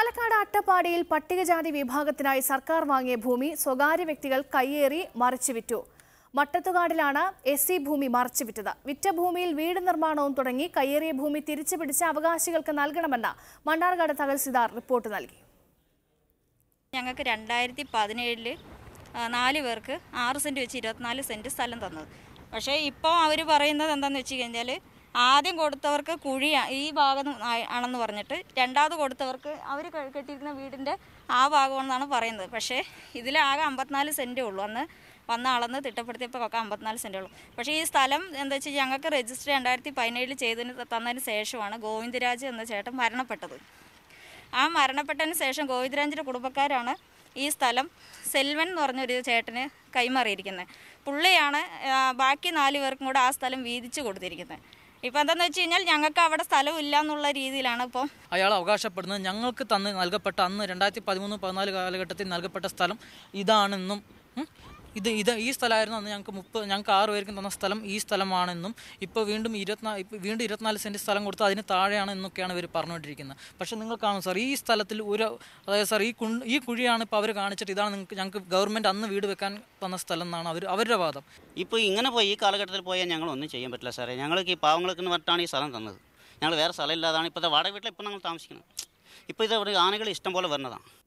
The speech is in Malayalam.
പാലക്കാട് അട്ടപ്പാടിയിൽ പട്ടികജാതി വിഭാഗത്തിനായി സർക്കാർ വാങ്ങിയ ഭൂമി സ്വകാര്യ വ്യക്തികൾ കയ്യേറി വിറ്റു മട്ടത്തുകാടിലാണ് എസ് സി ഭൂമി മറിച്ചു വിറ്റത് വിറ്റ ഭൂമിയിൽ വീട് നിർമ്മാണവും തുടങ്ങി കയ്യേറിയ ഭൂമി തിരിച്ചു പിടിച്ച അവകാശികൾക്ക് നൽകണമെന്ന് മണ്ണാർക്കാട് തഹസിൽദാർ റിപ്പോർട്ട് നൽകി ഞങ്ങൾക്ക് രണ്ടായിരത്തി പതിനേഴില് നാല് പേർക്ക് ആറ് സെൻറ്റ് വെച്ച് ഇരുപത്തിനാല് സെൻറ്റ് സ്ഥലം തന്നത് പക്ഷേ ഇപ്പോൾ അവർ പറയുന്നത് എന്താണെന്ന് വെച്ച് കഴിഞ്ഞാൽ ആദ്യം കൊടുത്തവർക്ക് കുഴി ഈ ഭാഗം ആണെന്ന് പറഞ്ഞിട്ട് രണ്ടാമത് കൊടുത്തവർക്ക് അവർ കെട്ടിയിരിക്കുന്ന വീടിൻ്റെ ആ ഭാഗമാണെന്നാണ് പറയുന്നത് പക്ഷേ ഇതിലാകെ അമ്പത്തിനാല് സെൻറ്റേ ഉള്ളൂ അന്ന് വന്ന ആളെന്ന് തിട്ടപ്പെടുത്തിയപ്പോൾ ഒക്കെ അമ്പത്തിനാല് സെൻറ്റേ ഉള്ളൂ പക്ഷേ ഈ സ്ഥലം എന്താ വെച്ചാൽ ഞങ്ങൾക്ക് രജിസ്റ്റർ രണ്ടായിരത്തി പതിനേഴിൽ ചെയ്തതിന് തന്നതിന് ശേഷമാണ് ഗോവിന്ദരാജ് എന്ന ചേട്ടൻ മരണപ്പെട്ടത് ആ മരണപ്പെട്ടതിന് ശേഷം ഗോവിന്ദരാജിൻ്റെ കുടുംബക്കാരാണ് ഈ സ്ഥലം സെൽവൻ എന്ന് പറഞ്ഞൊരു ചേട്ടന് കൈമാറിയിരിക്കുന്നത് പുള്ളിയാണ് ബാക്കി നാല് പേർക്കും കൂടെ ആ സ്ഥലം വീതിച്ചു കൊടുത്തിരിക്കുന്നത് ഇപ്പൊ എന്താന്ന് വെച്ച് കഴിഞ്ഞാൽ ഞങ്ങൾക്ക് അവിടെ സ്ഥലമില്ല എന്നുള്ള രീതിയിലാണ് ഇപ്പൊ അയാൾ അവകാശപ്പെടുന്നത് ഞങ്ങൾക്ക് തന്ന് നൽകപ്പെട്ട അന്ന് രണ്ടായിരത്തി പതിമൂന്ന് പതിനാല് കാലഘട്ടത്തിൽ നൽകപ്പെട്ട സ്ഥലം ഇതാണെന്നും ഇത് ഇത് ഈ സ്ഥലമായിരുന്നു അന്ന് ഞങ്ങൾക്ക് മുപ്പത് ഞങ്ങൾക്ക് ആറ് പേർക്കും തന്ന സ്ഥലം ഈ സ്ഥലമാണെന്നും ഇപ്പോൾ വീണ്ടും ഇരുപത്തിനാല് വീണ്ടും ഇരുപത്തിനാല് സെൻറ്റ് സ്ഥലം കൊടുത്ത് അതിന് താഴെയാണ് എന്നൊക്കെയാണ് ഇവർ പറഞ്ഞുകൊണ്ടിരിക്കുന്നത് പക്ഷേ നിങ്ങൾ കാണും സാർ ഈ സ്ഥലത്തിൽ ഒരു അതായത് സാർ ഈ കു ഈ കുഴിയാണ് ഇപ്പോൾ അവർ കാണിച്ചിട്ട് ഇതാണ് നിങ്ങൾക്ക് ഞങ്ങൾക്ക് ഗവൺമെൻറ് അന്ന് വീട് വെക്കാൻ തന്ന സ്ഥലം എന്നാണ് അവർ അവരുടെ വാദം ഇപ്പോൾ ഇങ്ങനെ പോയി ഈ കാലഘട്ടത്തിൽ പോയാൽ ഞങ്ങളൊന്നും ചെയ്യാൻ പറ്റില്ല സാറേ ഞങ്ങൾക്ക് ഈ പാവങ്ങൾക്ക് പറഞ്ഞിട്ടാണ് ഈ സ്ഥലം തന്നത് ഞങ്ങൾ വേറെ സ്ഥലം ഇല്ലാതാണ് ഇപ്പോഴത്തെ വാടക വീട്ടിൽ ഇപ്പോൾ ഞങ്ങൾ താമസിക്കുന്നത് ഇപ്പോൾ ഇത് ആനകൾ ഇഷ്ടം പോലെ വരുന്നതാണ്